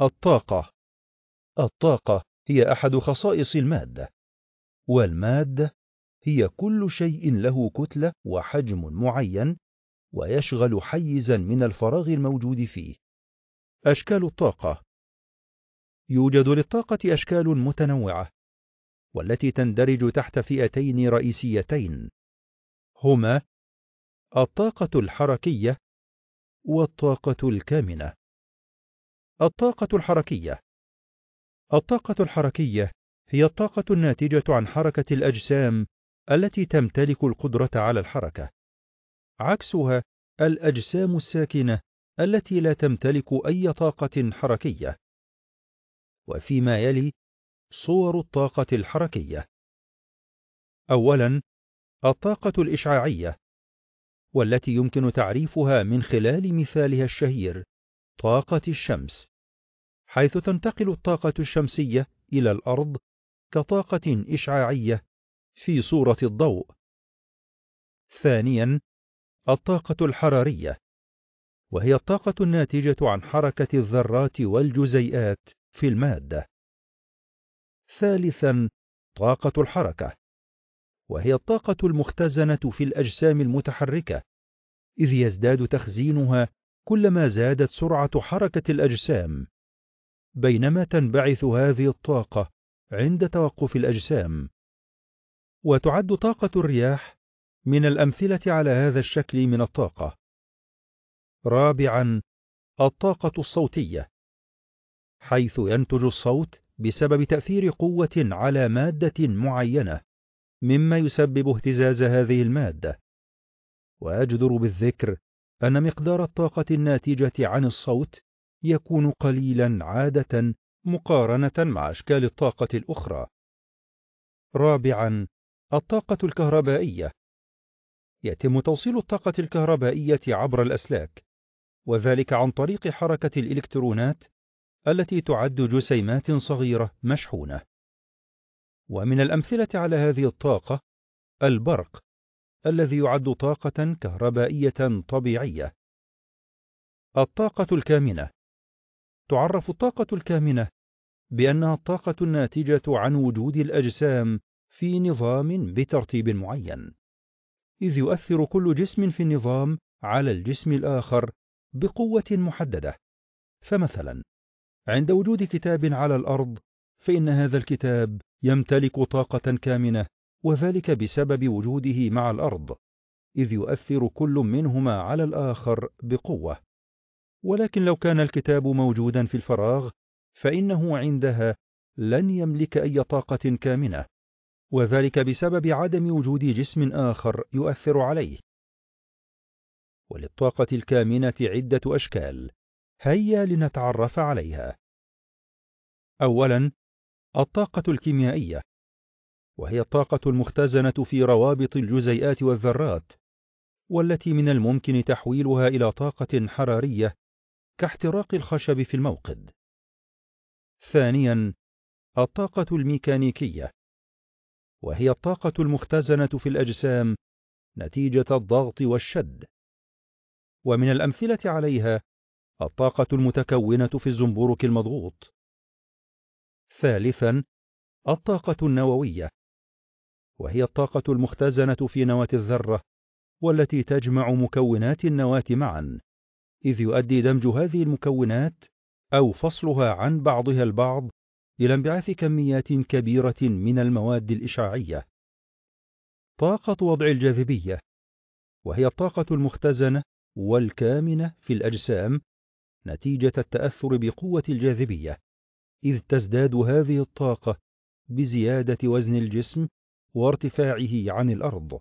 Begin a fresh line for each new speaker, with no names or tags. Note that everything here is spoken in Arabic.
الطاقة الطاقة هي أحد خصائص المادة والمادة هي كل شيء له كتلة وحجم معين ويشغل حيزا من الفراغ الموجود فيه أشكال الطاقة يوجد للطاقة أشكال متنوعة والتي تندرج تحت فئتين رئيسيتين هما الطاقة الحركية والطاقة الكامنة الطاقة الحركية الطاقة الحركية هي الطاقة الناتجة عن حركة الأجسام التي تمتلك القدرة على الحركة. عكسها الأجسام الساكنة التي لا تمتلك أي طاقة حركية. وفيما يلي صور الطاقة الحركية. أولاً: الطاقة الإشعاعية، والتي يمكن تعريفها من خلال مثالها الشهير طاقة الشمس حيث تنتقل الطاقة الشمسية إلى الأرض كطاقة إشعاعية في صورة الضوء ثانيا الطاقة الحرارية وهي الطاقة الناتجة عن حركة الذرات والجزيئات في المادة ثالثا طاقة الحركة وهي الطاقة المختزنة في الأجسام المتحركة إذ يزداد تخزينها كلما زادت سرعة حركة الأجسام بينما تنبعث هذه الطاقة عند توقف الأجسام وتعد طاقة الرياح من الأمثلة على هذا الشكل من الطاقة رابعا الطاقة الصوتية حيث ينتج الصوت بسبب تأثير قوة على مادة معينة مما يسبب اهتزاز هذه المادة وأجدر بالذكر أن مقدار الطاقة الناتجة عن الصوت يكون قليلا عادة مقارنة مع أشكال الطاقة الأخرى. رابعا الطاقة الكهربائية يتم توصيل الطاقة الكهربائية عبر الأسلاك، وذلك عن طريق حركة الإلكترونات التي تعد جسيمات صغيرة مشحونة. ومن الأمثلة على هذه الطاقة البرق الذي يعد طاقة كهربائية طبيعية. الطاقة الكامنة تعرف الطاقة الكامنة بأنها الطاقة الناتجة عن وجود الأجسام في نظام بترتيب معين، إذ يؤثر كل جسم في النظام على الجسم الآخر بقوة محددة. فمثلا، عند وجود كتاب على الأرض، فإن هذا الكتاب يمتلك طاقة كامنة وذلك بسبب وجوده مع الأرض إذ يؤثر كل منهما على الآخر بقوة ولكن لو كان الكتاب موجودا في الفراغ فإنه عندها لن يملك أي طاقة كامنة وذلك بسبب عدم وجود جسم آخر يؤثر عليه وللطاقة الكامنة عدة أشكال هيا لنتعرف عليها أولا الطاقة الكيميائية وهي الطاقة المختزنة في روابط الجزيئات والذرات والتي من الممكن تحويلها إلى طاقة حرارية كاحتراق الخشب في الموقد ثانيا الطاقة الميكانيكية وهي الطاقة المختزنة في الأجسام نتيجة الضغط والشد ومن الأمثلة عليها الطاقة المتكونة في الزنبورك المضغوط ثالثا الطاقة النووية وهي الطاقة المختزنة في نواة الذرة والتي تجمع مكونات النواة معا إذ يؤدي دمج هذه المكونات أو فصلها عن بعضها البعض إلى انبعاث كميات كبيرة من المواد الإشعاعية طاقة وضع الجاذبية وهي الطاقة المختزنة والكامنة في الأجسام نتيجة التأثر بقوة الجاذبية إذ تزداد هذه الطاقة بزيادة وزن الجسم وارتفاعه عن الأرض